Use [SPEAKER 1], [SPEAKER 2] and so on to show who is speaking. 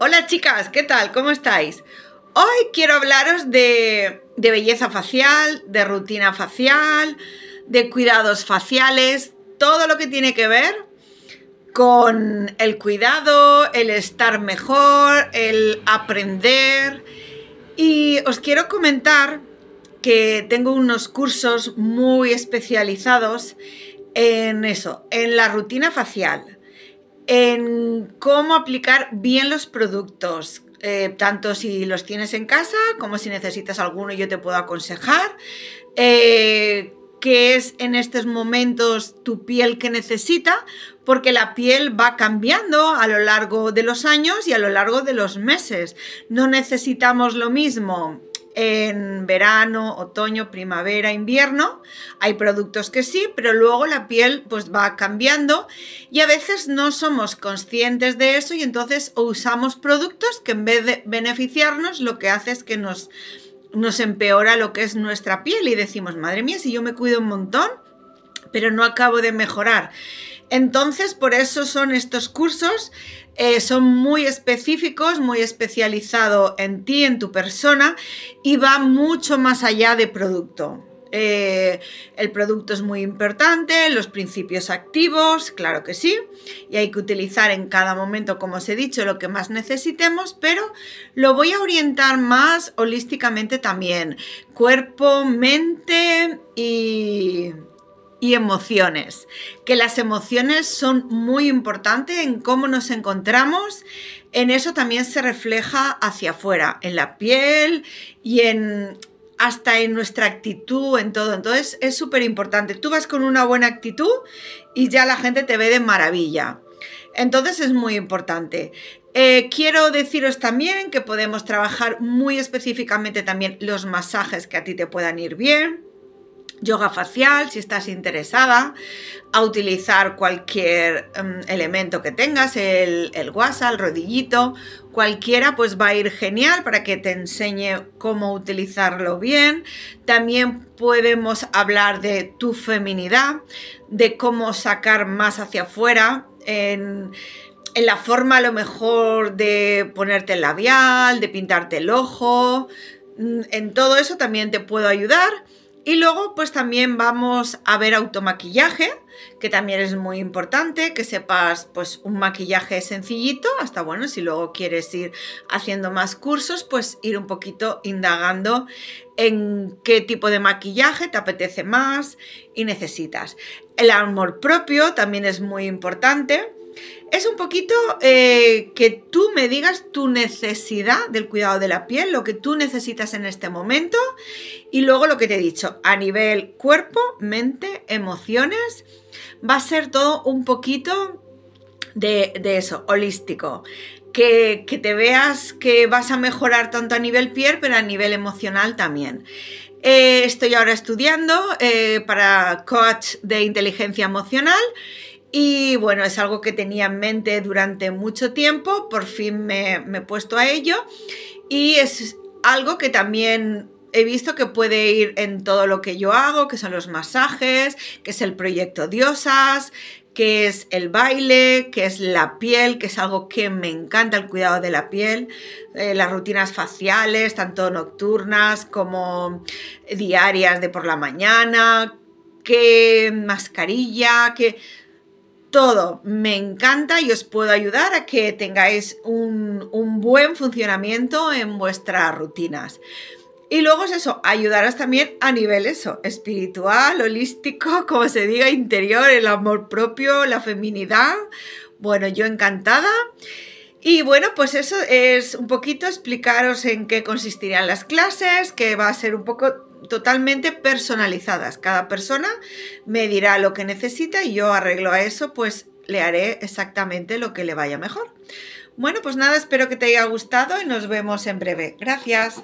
[SPEAKER 1] Hola chicas, ¿qué tal? ¿Cómo estáis? Hoy quiero hablaros de, belleza facial, de rutina facial, de cuidados faciales, todo lo que tiene que ver con el cuidado, el estar mejor, el aprender. Y os quiero comentar que tengo unos cursos muy especializados en eso, en la rutina facial en cómo aplicar bien los productos, eh, tanto si los tienes en casa como si necesitas alguno yo te puedo aconsejar, eh, qué es en estos momentos tu piel que necesita, porque la piel va cambiando a lo largo de los años y a lo largo de los meses. No necesitamos lo mismo en verano, otoño, primavera, invierno. Hay productos que sí, pero luego la piel pues va cambiando y a veces no somos conscientes de eso y entonces usamos productos que en vez de beneficiarnos lo que hace es que nos, nos empeora lo que es nuestra piel y decimos, madre mía, si yo me cuido un montón, pero no acabo de mejorar. Entonces, por eso son estos cursos eh, son muy específicos, muy especializados en ti, en tu persona y va mucho más allá de producto. Eh, el producto es muy importante, los principios activos, claro que sí, y hay que utilizar en cada momento, como os he dicho, lo que más necesitemos, pero lo voy a orientar más holísticamente también, cuerpo, mente y, y emociones, que las emociones son muy importantes en cómo nos encontramos, en eso también se refleja hacia afuera, en la piel y en hasta en nuestra actitud, en todo. Entonces es súper importante. Tú vas con una buena actitud y ya la gente te ve de maravilla. Entonces es muy importante. Eh, quiero deciros también que podemos trabajar muy específicamente también los masajes que a ti te puedan ir bien yoga facial si estás interesada, a utilizar cualquier em, elemento que tengas, el, el guasa, el rodillito, cualquiera pues va a ir genial para que te enseñe cómo utilizarlo bien. También podemos hablar de tu feminidad, de cómo sacar más hacia afuera en en la forma a lo mejor de ponerte el labial, de pintarte el ojo, mm, en todo eso también te puedo ayudar. Y luego pues también vamos a ver automaquillaje, que también es muy importante que sepas pues un maquillaje sencillito, hasta bueno, si luego quieres ir haciendo más cursos, pues ir un poquito indagando en qué tipo de maquillaje te apetece más y necesitas. El amor propio también es muy importante es un poquito eh, que tú me digas tu necesidad del cuidado de la piel, lo que tú necesitas en este momento y luego lo que te he dicho, a nivel cuerpo, mente, emociones, va a ser todo un poquito de, eso, holístico. Que, te veas que vas a mejorar tanto a nivel piel, pero a nivel emocional también. Eh, estoy ahora estudiando eh, para coach de inteligencia emocional y bueno, es algo que tenía en mente durante mucho tiempo, por fin me, he puesto a ello y es algo que también he visto que puede ir en todo lo que yo hago, que son los masajes, que es el proyecto Diosas, que es el baile, que es la piel, que es algo que me encanta, el cuidado de la piel, eh, las rutinas faciales, tanto nocturnas como diarias de por la mañana, que mascarilla, que todo, me encanta y os puedo ayudar a que tengáis un, buen funcionamiento en vuestras rutinas. Y luego es eso, ayudaros también a nivel eso, espiritual, holístico, como se diga, interior, el amor propio, la feminidad. Bueno, yo encantada. Y bueno, pues eso es un poquito explicaros en qué consistirían las clases, que va a ser un poco totalmente personalizadas. Cada persona me dirá lo que necesita y yo arreglo a eso, pues le haré exactamente lo que le vaya mejor. Bueno, pues nada, espero que te haya gustado y nos vemos en breve. Gracias.